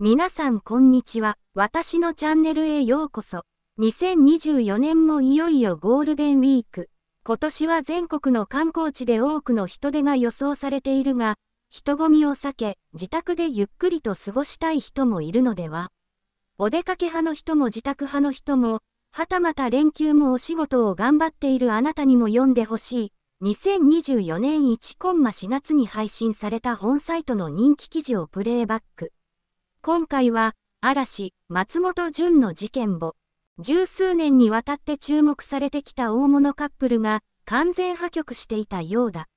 皆さんこんにちは。私のチャンネルへようこそ。2024年もいよいよゴールデンウィーク。今年は全国の観光地で多くの人出が予想されているが、人混みを避け、自宅でゆっくりと過ごしたい人もいるのでは。お出かけ派の人も自宅派の人も、はたまた連休もお仕事を頑張っているあなたにも読んでほしい。2024年1コンマ4月に配信された本サイトの人気記事をプレイバック。今回は、嵐、松本潤の事件簿。十数年にわたって注目されてきた大物カップルが、完全破局していたようだ。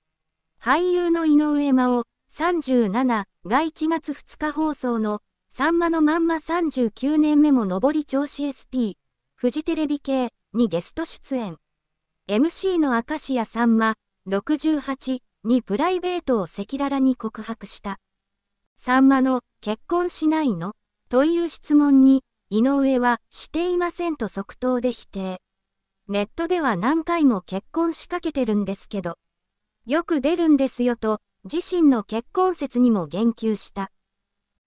俳優の井上真央、37が1月2日放送の、さんまのまんま39年目も上り調子 SP、フジテレビ系にゲスト出演。MC の明石家さんま、68にプライベートを赤裸々に告白した。さんまの結婚しないのという質問に、井上はしていませんと即答で否定。ネットでは何回も結婚しかけてるんですけど、よく出るんですよと、自身の結婚説にも言及した。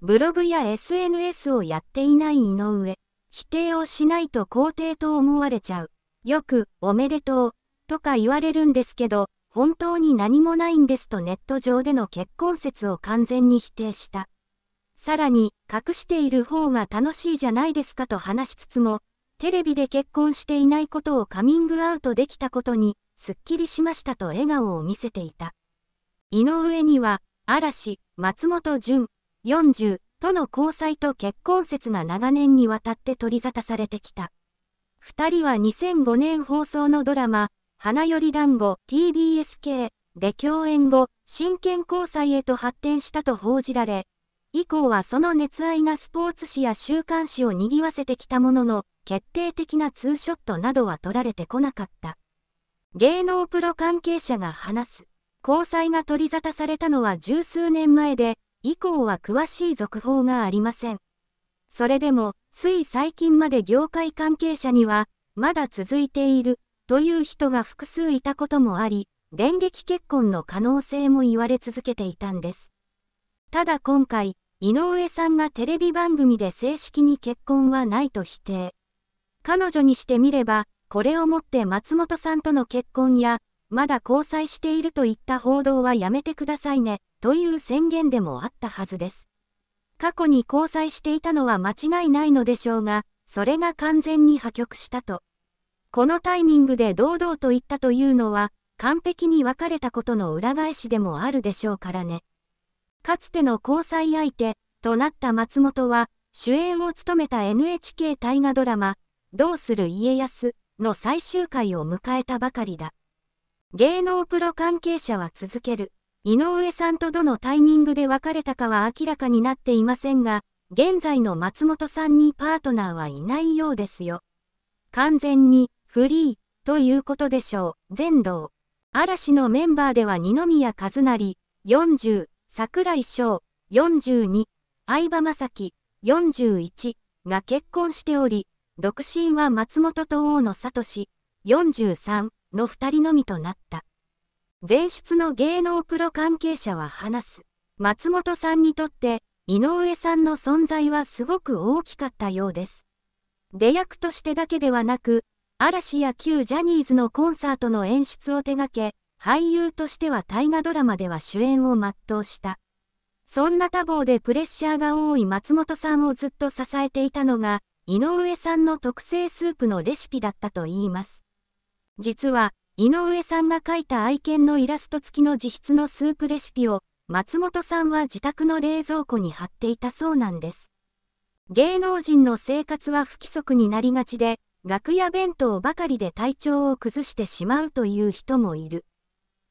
ブログや SNS をやっていない井上、否定をしないと肯定と思われちゃう。よく、おめでとう、とか言われるんですけど、本当に何もないんですとネット上での結婚説を完全に否定した。さらに、隠している方が楽しいじゃないですかと話しつつも、テレビで結婚していないことをカミングアウトできたことに、すっきりしましたと笑顔を見せていた。井上には、嵐、松本潤、40との交際と結婚説が長年にわたって取り沙汰されてきた。2人は2005年放送のドラマ、花より団子 TBSK で共演後、真剣交際へと発展したと報じられ、以降はその熱愛がスポーツ紙や週刊誌を賑わせてきたものの、決定的なツーショットなどは撮られてこなかった。芸能プロ関係者が話す。交際が取り沙汰されたのは十数年前で、以降は詳しい続報がありません。それでも、つい最近まで業界関係者には、まだ続いているという人が複数いたこともあり、電撃結婚の可能性も言われ続けていたんです。ただ今回、井上さんがテレビ番組で正式に結婚はないと否定。彼女にしてみれば、これをもって松本さんとの結婚や、まだ交際しているといった報道はやめてくださいね、という宣言でもあったはずです。過去に交際していたのは間違いないのでしょうが、それが完全に破局したと。このタイミングで堂々と言ったというのは、完璧に別れたことの裏返しでもあるでしょうからね。かつての交際相手となった松本は、主演を務めた NHK 大河ドラマ、どうする家康の最終回を迎えたばかりだ。芸能プロ関係者は続ける。井上さんとどのタイミングで別れたかは明らかになっていませんが、現在の松本さんにパートナーはいないようですよ。完全にフリー、ということでしょう、全道。嵐のメンバーでは二宮和也、40、桜井翔、42、相葉雅紀、41、が結婚しており、独身は松本と大野聡、43の2人のみとなった。前出の芸能プロ関係者は話す。松本さんにとって、井上さんの存在はすごく大きかったようです。出役としてだけではなく、嵐や旧ジャニーズのコンサートの演出を手掛け、俳優としては大河ドラマでは主演を全うした。そんな多忙でプレッシャーが多い松本さんをずっと支えていたのが、井上さんの特製スープのレシピだったといいます。実は、井上さんが描いた愛犬のイラスト付きの自筆のスープレシピを、松本さんは自宅の冷蔵庫に貼っていたそうなんです。芸能人の生活は不規則になりがちで、楽屋弁当ばかりで体調を崩してしまうという人もいる。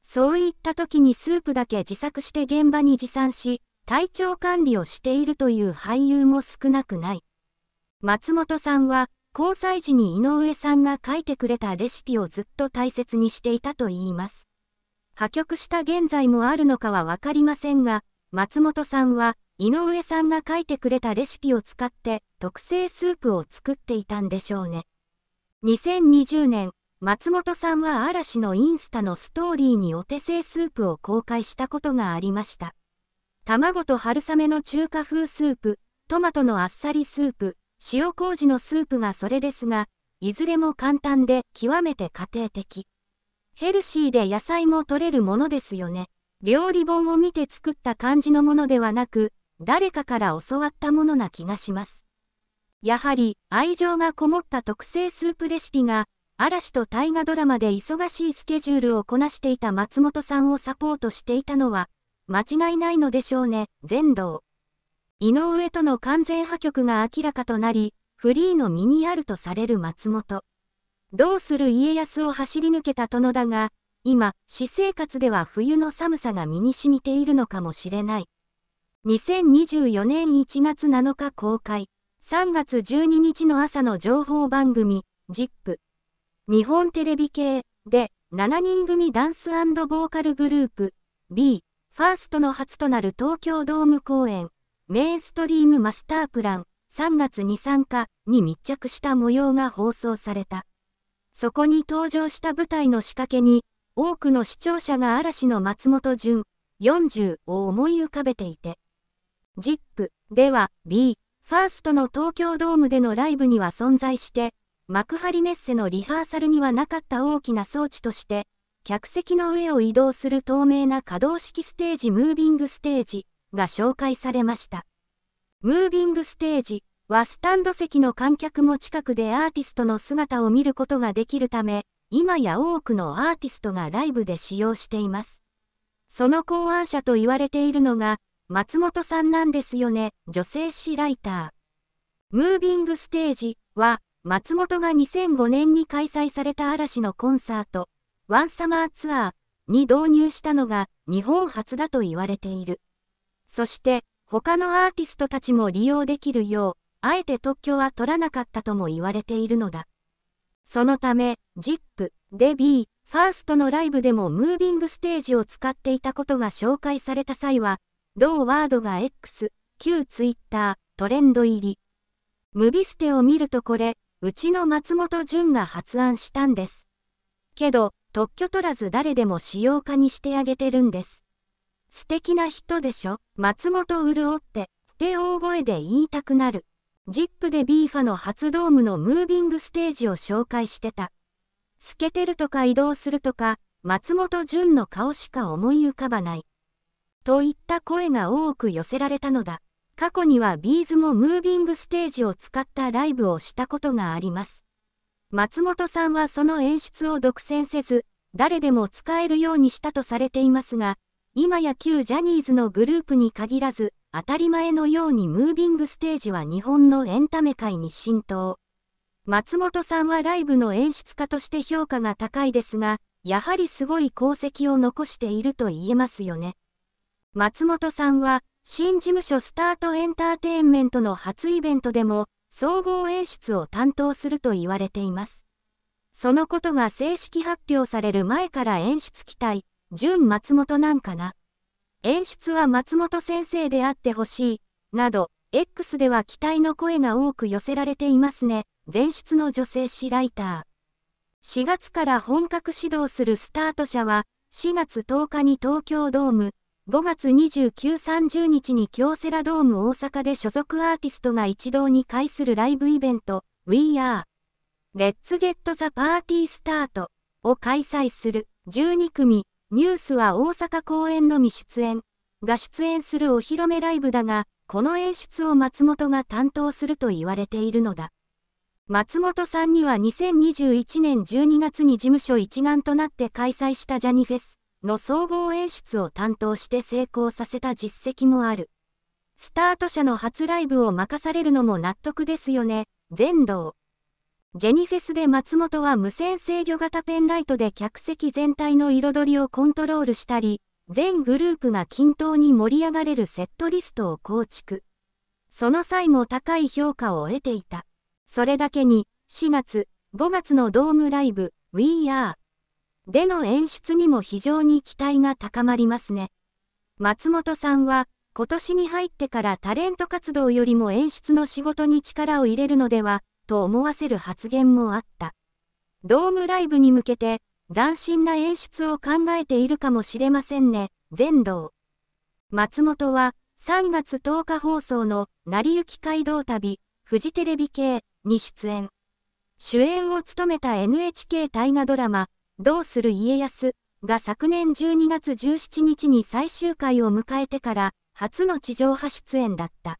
そういった時にスープだけ自作して現場に持参し、体調管理をしているという俳優も少なくない。松本さんは、交際時に井上さんが書いてくれたレシピをずっと大切にしていたといいます。破局した現在もあるのかはわかりませんが、松本さんは、井上さんが書いてくれたレシピを使って、特製スープを作っていたんでしょうね。2020年、松本さんは嵐のインスタのストーリーにお手製スープを公開したことがありました。卵と春雨の中華風スープ、トマトのあっさりスープ、塩麹のスープがそれですが、いずれも簡単で極めて家庭的。ヘルシーで野菜も取れるものですよね。料理本を見て作った感じのものではなく、誰かから教わったものな気がします。やはり愛情がこもった特製スープレシピが嵐と大河ドラマで忙しいスケジュールをこなしていた松本さんをサポートしていたのは間違いないのでしょうね、全道。井上との完全破局が明らかとなり、フリーの身にあるとされる松本。どうする家康を走り抜けた殿だが、今、私生活では冬の寒さが身に染みているのかもしれない。2024年1月7日公開。3月12日の朝の情報番組、ZIP。日本テレビ系で7人組ダンスボーカルグループ B、ファーストの初となる東京ドーム公演、メインストリームマスタープラン3月に参加に密着した模様が放送された。そこに登場した舞台の仕掛けに、多くの視聴者が嵐の松本潤40を思い浮かべていて、ZIP では B、ファーストの東京ドームでのライブには存在して、幕張メッセのリハーサルにはなかった大きな装置として、客席の上を移動する透明な可動式ステージムービングステージが紹介されました。ムービングステージはスタンド席の観客も近くでアーティストの姿を見ることができるため、今や多くのアーティストがライブで使用しています。その考案者と言われているのが、松本さんなんですよね、女性誌ライター。ムービングステージは、松本が2005年に開催された嵐のコンサート、ワンサマーツアーに導入したのが日本初だと言われている。そして、他のアーティストたちも利用できるよう、あえて特許は取らなかったとも言われているのだ。そのため、ZIP、デビー、ファーストのライブでもムービングステージを使っていたことが紹介された際は、同ワードが X、旧ツイッター、トレンド入り。ムビステを見るとこれ、うちの松本潤が発案したんです。けど、特許取らず誰でも使用化にしてあげてるんです。素敵な人でしょ松本潤って、って大声で言いたくなる。ZIP で BFA の初ドームのムービングステージを紹介してた。透けてるとか移動するとか、松本潤の顔しか思い浮かばない。といった声が多く寄せられたのだ。過去にはビーズもムービングステージを使ったライブをしたことがあります。松本さんはその演出を独占せず、誰でも使えるようにしたとされていますが、今や旧ジャニーズのグループに限らず、当たり前のようにムービングステージは日本のエンタメ界に浸透。松本さんはライブの演出家として評価が高いですが、やはりすごい功績を残していると言えますよね。松本さんは、新事務所スタートエンターテインメントの初イベントでも、総合演出を担当すると言われています。そのことが正式発表される前から演出期待、純松本なんかな。演出は松本先生であってほしい、など、X では期待の声が多く寄せられていますね。前出の女性誌ライター。4月から本格始動するスタート者は、4月10日に東京ドーム、5月29-30日に京セラドーム大阪で所属アーティストが一堂に会するライブイベント We Are Let's Get the Party Start を開催する12組ニュースは大阪公演のみ出演が出演するお披露目ライブだがこの演出を松本が担当すると言われているのだ松本さんには2021年12月に事務所一丸となって開催したジャニフェスの総合演出を担当して成功させた実績もある。スタート社の初ライブを任されるのも納得ですよね、全道。ジェニフェスで松本は無線制御型ペンライトで客席全体の彩りをコントロールしたり、全グループが均等に盛り上がれるセットリストを構築。その際も高い評価を得ていた。それだけに、4月、5月のドームライブ、We Are での演出にも非常に期待が高まりますね。松本さんは、今年に入ってからタレント活動よりも演出の仕事に力を入れるのでは、と思わせる発言もあった。ドームライブに向けて、斬新な演出を考えているかもしれませんね、全道。松本は、3月10日放送の、成り行き街道旅、フジテレビ系に出演。主演を務めた NHK 大河ドラマ、どうする家康が昨年12月17日に最終回を迎えてから初の地上波出演だった。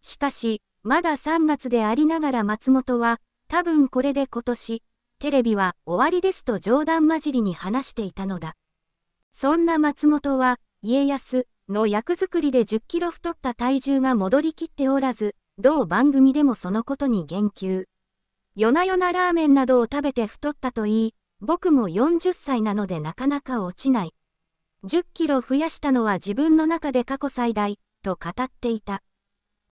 しかし、まだ3月でありながら松本は、多分これで今年、テレビは終わりですと冗談交じりに話していたのだ。そんな松本は、家康の役作りで10キロ太った体重が戻りきっておらず、同番組でもそのことに言及。夜な夜なラーメンなどを食べて太ったといい、僕も40歳なのでなかなか落ちない。10キロ増やしたのは自分の中で過去最大、と語っていた。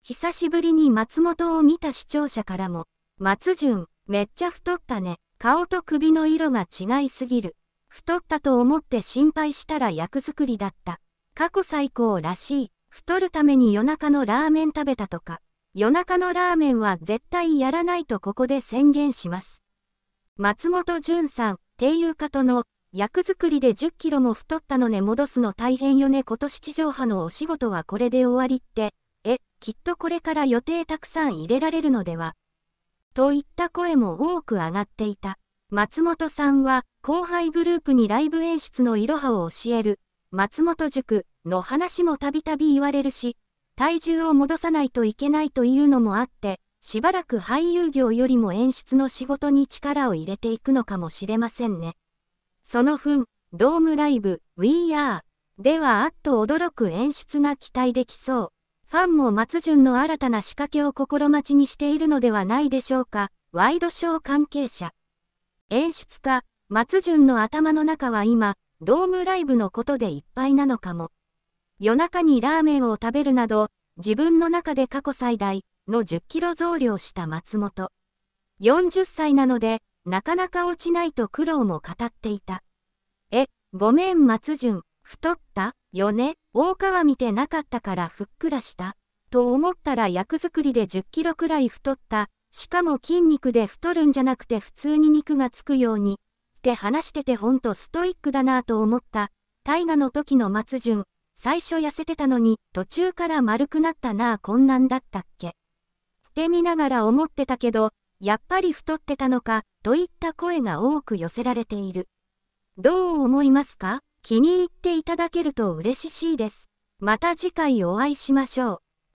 久しぶりに松本を見た視聴者からも、松潤、めっちゃ太ったね。顔と首の色が違いすぎる。太ったと思って心配したら役作りだった。過去最高らしい。太るために夜中のラーメン食べたとか。夜中のラーメンは絶対やらないとここで宣言します。松本潤さん、低油化との、役作りで10キロも太ったのね戻すの大変よね今年地上波のお仕事はこれで終わりって、え、きっとこれから予定たくさん入れられるのではといった声も多く上がっていた。松本さんは、後輩グループにライブ演出のいろはを教える、松本塾の話もたびたび言われるし、体重を戻さないといけないというのもあって、しばらく俳優業よりも演出の仕事に力を入れていくのかもしれませんね。その分、ドームライブ、We Are ではあっと驚く演出が期待できそう。ファンも松潤の新たな仕掛けを心待ちにしているのではないでしょうか。ワイドショー関係者。演出家、松潤の頭の中は今、ドームライブのことでいっぱいなのかも。夜中にラーメンを食べるなど、自分の中で過去最大、の10キロ増量した松本。40歳なので、なかなか落ちないと苦労も語っていた。え、ごめん松潤、太ったよね、大川見てなかったからふっくらした。と思ったら役作りで10キロくらい太った。しかも筋肉で太るんじゃなくて普通に肉がつくように。って話しててほんとストイックだなぁと思った。大河の時の松潤、最初痩せてたのに途中から丸くなったなぁこんなんだったっけ。ってみながら思ってたけど、やっぱり太ってたのか、といった声が多く寄せられている。どう思いますか気に入っていただけると嬉しいです。また次回お会いしましょう。